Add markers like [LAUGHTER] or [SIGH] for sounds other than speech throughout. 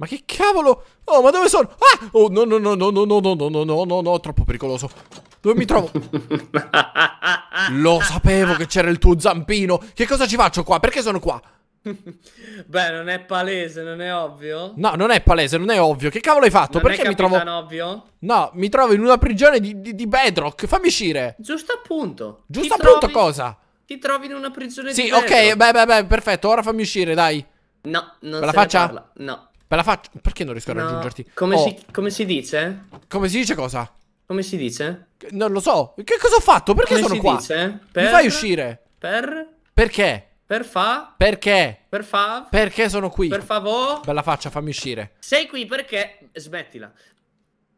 Ma che cavolo? Oh, ma dove sono? Ah! Oh, no, no, no, no, no, no, no, no, no, no, no, no, troppo pericoloso. Dove mi trovo? Lo sapevo che c'era il tuo zampino. Che cosa ci faccio qua? Perché sono qua? Beh, non è palese, non è ovvio? No, non è palese, non è ovvio. Che cavolo hai fatto? Non Perché mi trovo. Non è ovvio? No, mi trovo in una prigione di, di, di bedrock. Fammi uscire. Giusto appunto. Giusto ti appunto trovi... cosa? Ti trovi in una prigione sì, di okay, bedrock. Sì, ok, beh, beh, beh, perfetto. Ora fammi uscire, dai. No, non Me la faccia? No. Beh, la faccio. Perché non riesco a no. raggiungerti? Come, oh. si, come, si, dice? Come si dice cosa? Come si dice? Non lo so. Che cosa ho fatto? Perché come sono qua? Dice? Per... Mi fai uscire? Per? Perché? Per fa? Perché? Per fa? Perché sono qui? Per favore? Bella faccia, fammi uscire. Sei qui perché... Smettila.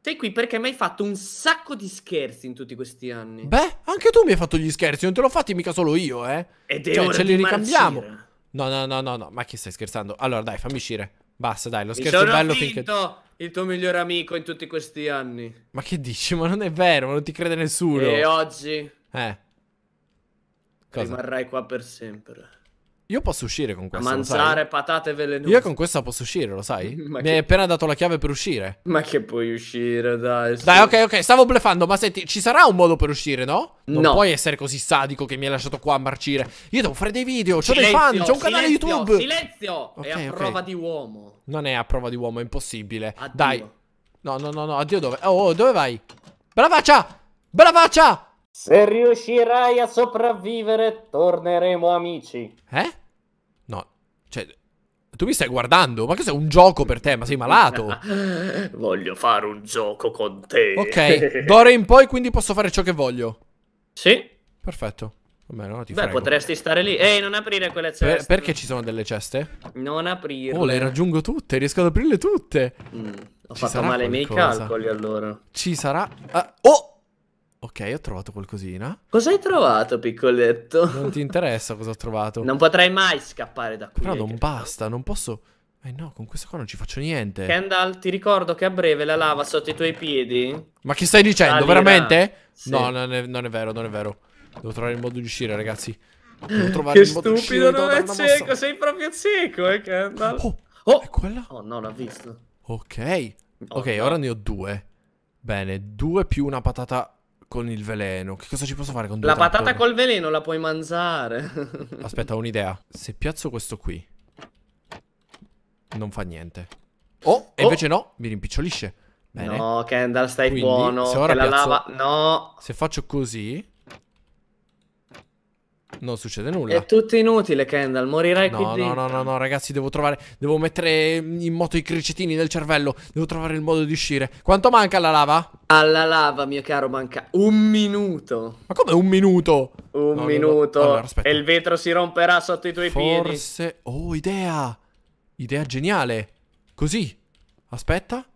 Sei qui perché mi hai fatto un sacco di scherzi in tutti questi anni. Beh, anche tu mi hai fatto gli scherzi, non te l'ho fatti mica solo io, eh. Ed è cioè, ora ce li ricambiamo. Marcire. No, no, no, no, no, ma che stai scherzando? Allora, dai, fammi uscire. Basta, dai, lo scherzo è bello finché... il tuo migliore amico in tutti questi anni. Ma che dici? Ma non è vero, ma non ti crede nessuno. E oggi... Eh. Cosa? Rimarrai qua per sempre. Io posso uscire con questa. Mangiare patate velenose. Io con questa posso uscire, lo sai? [LAUGHS] Mi che... hai appena dato la chiave per uscire. Ma che puoi uscire, dai. Dai, ok, ok, stavo blefando, ma senti, ci sarà un modo per uscire, no? Non no. puoi essere così sadico che mi hai lasciato qua a marcire. Io devo fare dei video, ho dei fan, ho un canale YouTube. Silenzio! Okay, è a okay. prova di uomo. Non è a prova di uomo, è impossibile. Addio. Dai. No, no, no, no, addio dove? Oh, oh dove vai? Bravaccia! faccia! Se riuscirai a sopravvivere, torneremo amici. Eh? Cioè, tu mi stai guardando? Ma questo è un gioco per te? Ma sei malato? [LAUGHS] voglio fare un gioco con te. Ok, [LAUGHS] d'ora in poi quindi posso fare ciò che voglio. Sì. Perfetto. Vabbè, no, Beh, frego. potresti stare lì. Ehi, non aprire quelle ceste. Per, perché ci sono delle ceste? Non aprire. Oh, le raggiungo tutte, riesco ad aprirle tutte. Mm, ho ci fatto male i miei calcoli allora. Ci sarà... Ah, oh! Ok, ho trovato qualcosina. Cosa hai trovato, piccoletto? Non ti interessa cosa ho trovato. Non potrai mai scappare da qui. Però eh, non basta, non posso... Eh no, con questo qua non ci faccio niente. Kendall, ti ricordo che a breve la lava sotto i tuoi piedi... Ma che stai dicendo, salirà. veramente? Sì. No, non è, non è vero, non è vero. Devo trovare il modo di uscire, ragazzi. Devo [LAUGHS] trovare che il modo di uscire. Che stupido, non è cieco, sei proprio cieco, eh, Kendall. Oh, oh. è quella? Oh no, l'ha visto. Ok. Oh, ok, no. ora ne ho due. Bene, due più una patata con il veleno. Che cosa ci posso fare con due La patata col veleno la puoi mangiare. [LAUGHS] Aspetta, ho un'idea. Se piazzo questo qui, non fa niente. Oh, oh. e invece no, mi rimpicciolisce. Bene. No, Kendall, stai Quindi, buono. Se ora piazzo, la lava... No. Se faccio così... Non succede nulla. È tutto inutile, Kendall. Morirai no, qui no, dentro. No, no, no, ragazzi, devo trovare. Devo mettere in moto i cricetini nel cervello. Devo trovare il modo di uscire. Quanto manca alla lava? Alla lava, mio caro, manca un minuto. Ma come un minuto? Un no, minuto. No, no. Allora, e il vetro si romperà sotto i tuoi Forse... piedi. Forse. Oh, idea. Idea geniale. Così. Aspetta.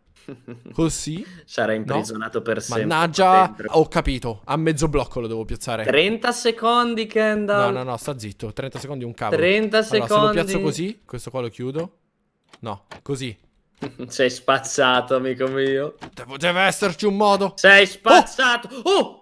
Così. Sarà imprisionato no? per sempre. Mannaggia, ho capito. A mezzo blocco lo devo piazzare. 30 secondi, Kendall. No, no, no, sta zitto. 30 secondi un cavolo. 30 allora, secondi. se lo piazzo così, questo qua lo chiudo. No, così. [LAUGHS] Sei spazzato, amico mio. Deve esserci un modo. Sei spazzato. oh! oh!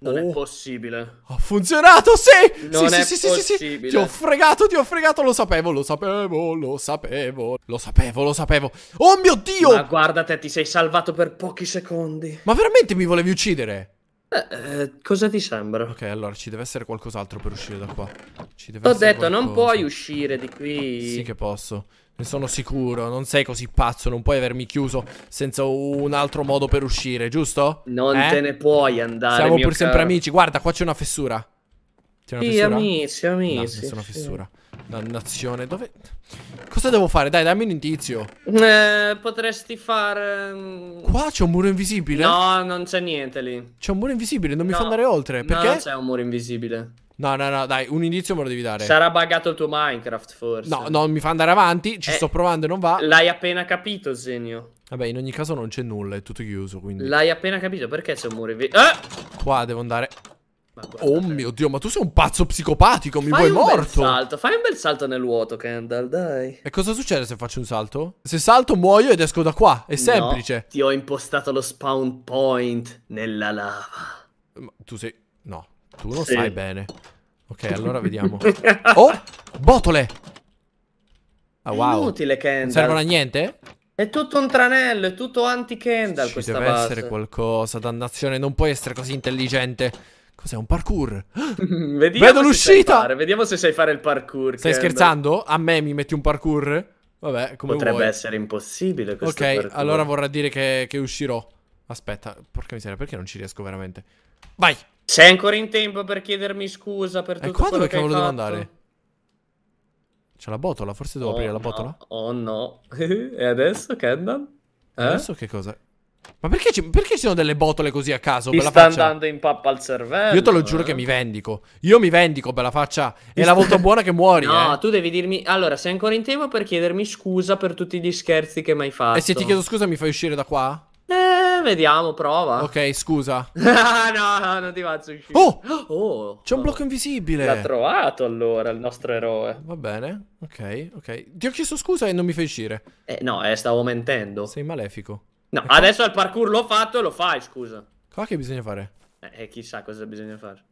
Non oh. è possibile. Ha funzionato, sì! Non sì, è sì, possibile. Sì, sì, sì. Ti ho fregato, ti ho fregato, lo sapevo, lo sapevo, lo sapevo, lo sapevo, lo sapevo. Oh mio Dio! Ma guarda te, ti sei salvato per pochi secondi. Ma veramente mi volevi uccidere? Eh, eh, cosa ti sembra? Ok, allora ci deve essere qualcos'altro per uscire da qua. Ci deve T'ho detto, qualcosa. non puoi uscire di qui. Sì che posso. Ne sono sicuro, non sei così pazzo, non puoi avermi chiuso senza un altro modo per uscire, giusto? Non eh? te ne puoi andare. Siamo pur caro. sempre amici. Guarda, qua c'è una fessura. Sì, fessura? amici, amici. No, una fissura. Sì. Dannazione, dove... Cosa devo fare? Dai, dammi un indizio. Eh, potresti fare... Mm, Qua c'è un muro invisibile? No, non c'è niente lì. C'è un muro invisibile, non no. mi fa andare oltre. Perché? No, c'è un muro invisibile. No, no, no, dai, un indizio me lo devi dare. Sarà buggato il tuo Minecraft, forse. No, non mi fa andare avanti, ci eh, sto provando e non va. L'hai appena capito, Zenio. Vabbè, in ogni caso non c'è nulla, è tutto chiuso, quindi... L'hai appena capito, perché c'è un muro invisibile? Eh! Qua devo andare... Oh mio dio, ma tu sei un pazzo psicopatico, mi fai vuoi morto? Salto, fai un bel salto nel vuoto, Kendall, dai. E cosa succede se faccio un salto? Se salto muoio ed esco da qua, è semplice. ti ho impostato lo spawn point nella lava. Ma tu sei... no, tu lo sì. sai bene. Ok, [LAUGHS] allora vediamo. oh, botole! Ah, wow. Inutile, Kendall. Servono a niente? È tutto un tranello, è tutto anti-Kendall questa base. Ci deve essere qualcosa, dannazione, non puoi essere così intelligente. Cos'è un parkour? [LAUGHS] Vedo l'uscita! Vediamo se sai fare il parkour. Stai Kendall. scherzando? A me mi metti un parkour? Vabbè, come Potrebbe vuoi. essere impossibile questo Ok, parkour. allora vorrà dire che, che, uscirò. Aspetta, porca miseria, perché non ci riesco veramente? Vai! Sei ancora in tempo per chiedermi scusa per tutto quello che hai fatto. E qua dove cavolo devo andare? C'è la botola, forse devo oh aprire no, la botola? Oh no. [LAUGHS] e adesso, Kendan? Eh? Adesso che cosa? Ma perché ci, perché ci sono delle botole così a caso? Mi sta faccia? andando in pappa al cervello. Io te lo giuro eh. che mi vendico. Io mi vendico, bella faccia. È la volta buona che muori. No, eh. tu devi dirmi. Allora, sei ancora in tempo per chiedermi scusa per tutti gli scherzi che mi hai fatto. E se ti chiedo scusa, mi fai uscire da qua? Eh, vediamo, prova. Ok, scusa. [LAUGHS] no, no, non ti faccio uscire. Oh! oh C'è un blocco invisibile. L'ha trovato allora il nostro eroe. Va bene, ok, ok. Ti ho chiesto scusa e non mi fai uscire. Eh, no, eh, stavo mentendo. Sei malefico. No, qua... adesso al parkour l'ho fatto e lo fai, scusa. Qua che bisogna fare? Eh, eh, chissà cosa bisogna fare.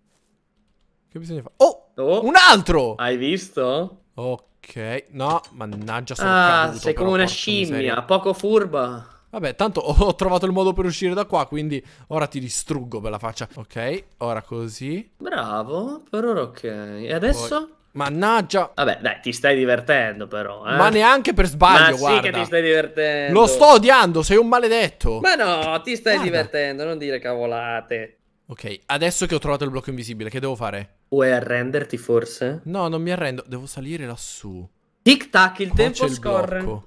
Che bisogna fare? Oh, oh! Un altro! Hai visto? Ok, no, mannaggia, sono ah, caduto. sei come una scimmia, miseria. poco furba. Vabbè, tanto [LAUGHS] ho trovato il modo per uscire da qua, quindi ora ti distruggo per la faccia. Ok, ora così. Bravo, per ora ok. E adesso? Poi... Mannaggia. Vabbè, dai, ti stai divertendo però, eh? Ma neanche per sbaglio, Ma guarda. sì che ti stai divertendo. Lo sto odiando, sei un maledetto. Ma no, ti stai guarda. divertendo, non dire cavolate. Ok, adesso che ho trovato il blocco invisibile, che devo fare? Vuoi arrenderti forse? No, non mi arrendo, devo salire lassù. Tic tac, il Qua tempo il scorre. Blocco.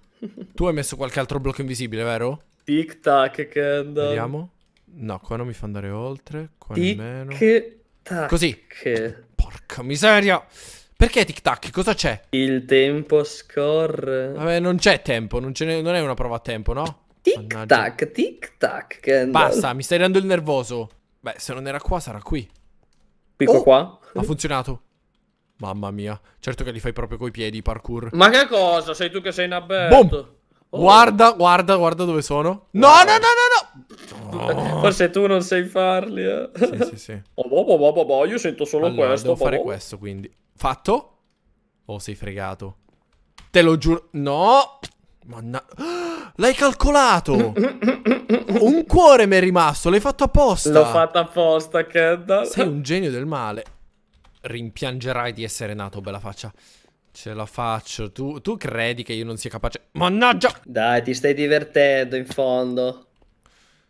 tu hai messo qualche altro blocco invisibile, vero? Tic tac, Kendall. Vediamo. No, qua non mi fa andare oltre, qua Tic nemmeno. Tic tac. Così. Porca miseria. Perché tic tac? Cosa c'è? Il tempo scorre. Vabbè, non c'è tempo, non, ne, non, è una prova a tempo, no? Tic Mannaggia. tac, tic tac. Kendall. Basta, mi stai dando il nervoso. Beh, se non era qua, sarà qui. Picco oh, qua? Ha funzionato. Mamma mia, certo che li fai proprio coi piedi i parkour. Ma che cosa? Sei tu che sei in aberto. Oh. Guarda, guarda, guarda dove sono. No, no, no, no, no. Oh. Forse tu non sai farli. Eh. Sì, sì, sì. Oh, boh, boh, boh, boh, io sento solo allora, questo. Devo boh, fare questo, quindi. Fatto? Oh, sei fregato. Te lo giuro. No! Manna... [GASPS] L'hai calcolato! [LAUGHS] un cuore mi è rimasto, l'hai fatto apposta! L'ho fatto apposta, Kendall. Sei un [LAUGHS] genio del male. Rimpiangerai di essere nato, bella faccia. Ce la faccio. Tu, tu credi che io non sia capace... Mannaggia! Dai, ti stai divertendo, in fondo.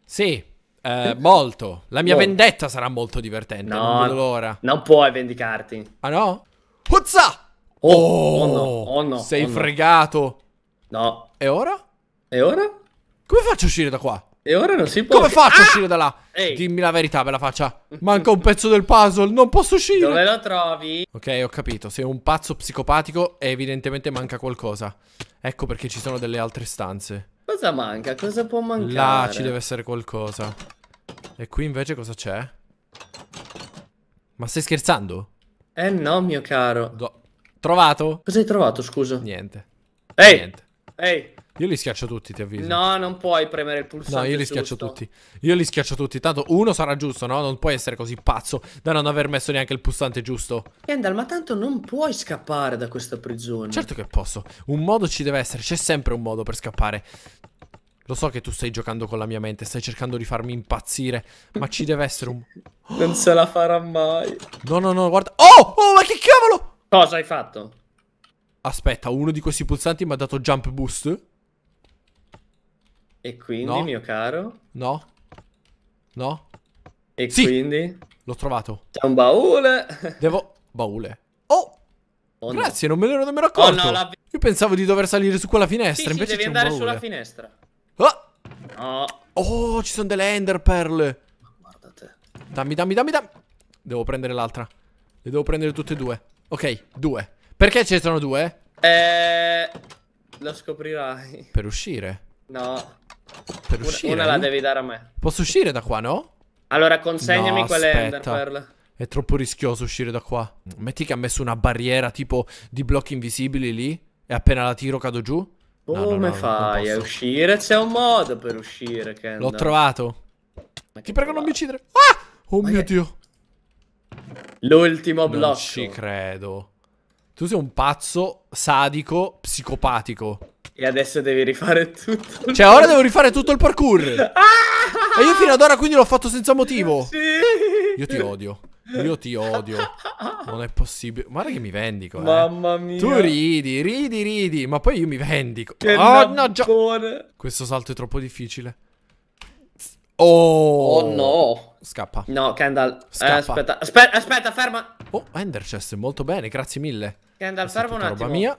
Sì, eh, molto. La mia no. vendetta sarà molto divertente. No, non, non puoi vendicarti. Ah no? Puzza! Oh, oh, oh, no, oh no. Sei oh fregato. No. E ora? E ora? Come faccio a uscire da qua? E ora non si può. Come faccio a ah! uscire da là? Ehi. Dimmi la verità, bella faccia. [LAUGHS] Manca un pezzo del puzzle, non posso uscire. Dove lo trovi? Ok, ho capito. Sei un pazzo psicopatico e evidentemente manca qualcosa. Ecco perché ci sono delle altre stanze. Cosa manca? Cosa può mancare? Là ci deve essere qualcosa. E qui invece cosa c'è? Ma stai scherzando? Eh no, mio caro. Do trovato? Cos'hai trovato, scusa? Niente. Ehi! Niente. Ehi! Io li schiaccio tutti, ti avviso. No, non puoi premere il pulsante. No, io li giusto. schiaccio tutti. Io li schiaccio tutti. Tanto uno sarà giusto, no? Non puoi essere così pazzo da non aver messo neanche il pulsante giusto. Kendall, eh, ma tanto non puoi scappare da questa prigione. Certo che posso. Un modo ci deve essere. C'è sempre un modo per scappare. Lo so che tu stai giocando con la mia mente, stai cercando di farmi impazzire, ma ci deve essere un... Oh! [LAUGHS] Non se la farà mai. No, no, no, guarda... Oh, oh, ma che cavolo! Cosa hai fatto? Aspetta, uno di questi pulsanti mi ha dato jump boost. E quindi, no. mio caro? No. No. E sì. quindi? L'ho trovato. C'è un baule. [LAUGHS] Devo... Baule. Oh! oh Grazie, no. non me ne ero nemmeno accorto. Oh, no, la... Io pensavo di dover salire su quella finestra, sì, invece sì, devi andare sulla finestra. No. Oh. oh, ci sono delle ender pearl. Guarda Dammi, dammi, dammi, dammi. Devo prendere l'altra. Le devo prendere tutte e due. Ok, due. Perché ce ne sono due? Eh... Lo scoprirai. Per uscire? No. Per uscire? Una la devi dare a me. Posso uscire da qua, no? Allora consegnami no, quelle ender pearl. È troppo rischioso uscire da qua. Metti che ha messo una barriera tipo di blocchi invisibili lì. E appena la tiro cado giù. Come no, no, no, fai a uscire? C'è un modo per uscire, Ken. L'ho trovato. Ma Ti prego, non mi uccidere. Ah! Oh Ma mio che... dio. L'ultimo blocco. Non ci credo. Tu sei un pazzo sadico, psicopatico. E adesso devi rifare tutto. Cioè, ora devo rifare tutto il parkour. Ah! [LAUGHS] E io fino ad ora quindi l'ho fatto senza motivo. Sì. Io ti odio. Io ti odio. Non è possibile. Guarda che mi vendico. Eh. Mamma mia. Tu ridi, ridi, ridi. Ma poi io mi vendico. Che oh, no, già. Questo salto è troppo difficile. Oh. oh no. Scappa. No, Kendall. Eh, Scappa. Eh, aspetta. aspetta, aspetta, ferma. Oh, Ender Chest, molto bene, grazie mille. Kendall, ferma un attimo. roba mia.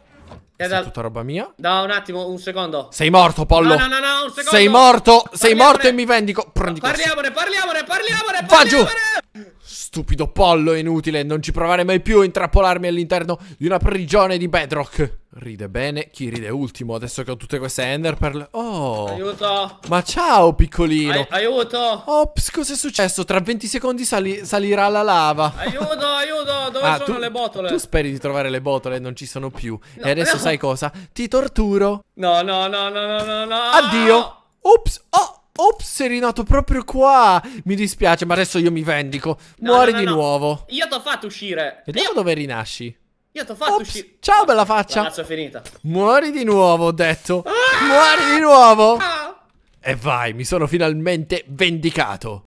Kendall. È tutta roba mia. No, un attimo, un secondo. Sei morto, Pollo. No, no, no, no un secondo. Sei morto, parliamone. sei morto e mi vendico. Prendi parliamone, parliamone, parliamone, parliamone. Va giù. Stupido pollo inutile, non ci provare mai più a intrappolarmi all'interno di una prigione di bedrock. Ride bene, chi ride ultimo adesso che ho tutte queste ender pearl. Oh! Aiuto! Ma ciao piccolino! Ai aiuto! Ops, cos'è successo? Tra 20 secondi sali salirà la lava. Aiuto, aiuto! Dove ah, sono tu, le botole? Tu speri di trovare le botole, non ci sono più. No, e adesso no. sai cosa? Ti torturo. No, no, no, no, no, no, no. Addio! Ops, Ops, è rinato proprio qua. Mi dispiace, ma adesso io mi vendico. No, Muori no, no, di nuovo. Io t'ho fatto uscire. Vediamo io... dove rinasci? Io t'ho fatto uscire. Ciao, bella faccia. Cazzo, è finita. Muori di nuovo, ho detto. Ah! Muori di nuovo. Ah! E vai, mi sono finalmente vendicato.